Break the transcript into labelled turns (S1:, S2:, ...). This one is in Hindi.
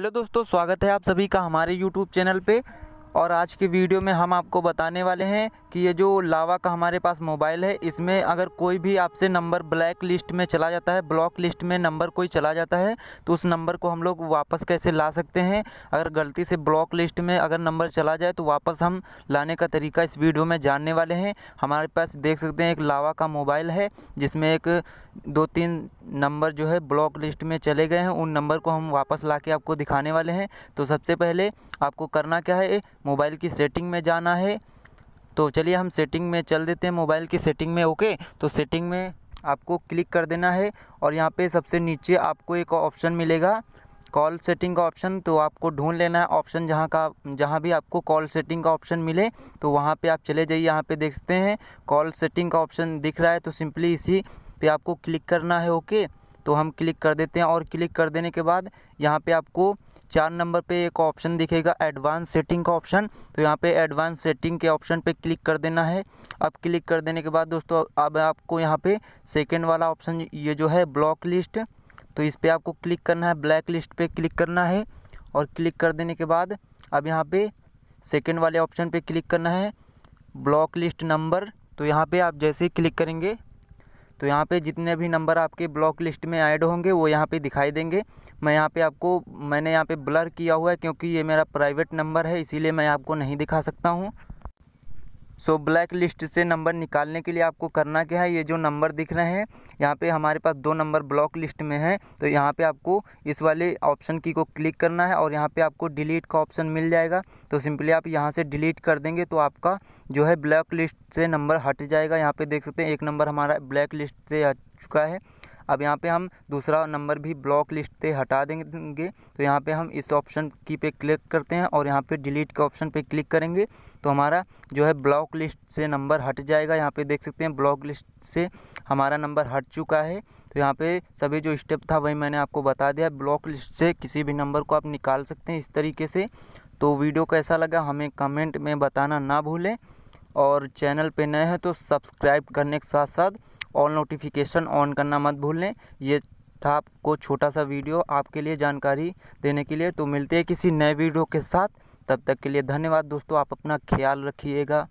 S1: हेलो दोस्तों स्वागत है आप सभी का हमारे यूट्यूब चैनल पे और आज के वीडियो में हम आपको बताने वाले हैं कि ये जो लावा का हमारे पास मोबाइल है इसमें अगर कोई भी आपसे नंबर ब्लैक लिस्ट में चला जाता है ब्लॉक लिस्ट में नंबर कोई चला जाता है तो उस नंबर को हम लोग वापस कैसे ला सकते हैं अगर गलती से ब्लॉक लिस्ट में अगर नंबर चला जाए तो वापस हम लाने का तरीका इस वीडियो में जानने वाले हैं हमारे पास देख सकते हैं एक लावा का मोबाइल है जिसमें एक दो तीन नंबर जो है ब्लॉक लिस्ट में चले गए हैं उन नंबर को हम वापस ला के आपको दिखाने वाले हैं तो सबसे पहले आपको करना क्या है मोबाइल की सेटिंग में जाना है तो चलिए हम सेटिंग में चल देते हैं मोबाइल की सेटिंग में ओके तो सेटिंग में आपको क्लिक कर देना है और यहाँ पे सबसे नीचे आपको एक ऑप्शन मिलेगा कॉल सेटिंग का ऑप्शन तो आपको ढूंढ लेना है ऑप्शन जहाँ का जहाँ भी आपको कॉल सेटिंग का ऑप्शन मिले तो वहाँ पे आप चले जाइए यहाँ पे देखते हैं कॉल सेटिंग का ऑप्शन दिख रहा है तो सिंपली इसी पे आपको क्लिक करना है ओके तो हम क्लिक कर देते हैं और क्लिक कर देने के बाद यहाँ पर आपको चार नंबर पे एक ऑप्शन दिखेगा एडवांस सेटिंग का ऑप्शन तो यहाँ पे एडवांस सेटिंग के ऑप्शन पे क्लिक कर देना है अब क्लिक कर देने के बाद दोस्तों अब आपको यहाँ पे सेकेंड वाला ऑप्शन ये जो है ब्लॉक लिस्ट तो इस पर आपको क्लिक करना है ब्लैक लिस्ट पर क्लिक करना है और क्लिक कर देने के बाद अब यहाँ पर सेकेंड वाले ऑप्शन पर क्लिक करना है ब्लॉक लिस्ट नंबर तो यहाँ पर आप जैसे ही क्लिक करेंगे तो यहाँ पे जितने भी नंबर आपके ब्लॉक लिस्ट में ऐड होंगे वो यहाँ पे दिखाई देंगे मैं यहाँ पे आपको मैंने यहाँ पे ब्लर किया हुआ है क्योंकि ये मेरा प्राइवेट नंबर है इसीलिए मैं आपको नहीं दिखा सकता हूँ सो ब्लैक लिस्ट से नंबर निकालने के लिए आपको करना क्या है ये जो नंबर दिख रहे हैं यहाँ पे हमारे पास दो नंबर ब्लॉक लिस्ट में है तो यहाँ पे आपको इस वाले ऑप्शन की को क्लिक करना है और यहाँ पे आपको डिलीट का ऑप्शन मिल जाएगा तो सिंपली आप यहाँ से डिलीट कर देंगे तो आपका जो है ब्लैक लिस्ट से नंबर हट जाएगा यहाँ पर देख सकते हैं एक नंबर हमारा ब्लैक लिस्ट से हट चुका है अब यहाँ पे हम दूसरा नंबर भी ब्लॉक लिस्ट से हटा देंगे तो यहाँ पे हम इस ऑप्शन की पे क्लिक करते हैं और यहाँ पे डिलीट के ऑप्शन पे क्लिक करेंगे तो हमारा जो है ब्लॉक लिस्ट से नंबर हट जाएगा यहाँ पे देख सकते हैं ब्लॉक लिस्ट से हमारा नंबर हट चुका है तो यहाँ पे सभी जो स्टेप था वही मैंने आपको बता दिया ब्लॉक लिस्ट से किसी भी नंबर को आप निकाल सकते हैं इस तरीके से तो वीडियो कैसा लगा हमें कमेंट में बताना ना भूलें और चैनल पे नए हैं तो सब्सक्राइब करने के साथ साथ ऑल नोटिफिकेशन ऑन करना मत भूल लें ये था आपको छोटा सा वीडियो आपके लिए जानकारी देने के लिए तो मिलते हैं किसी नए वीडियो के साथ तब तक के लिए धन्यवाद दोस्तों आप अपना ख्याल रखिएगा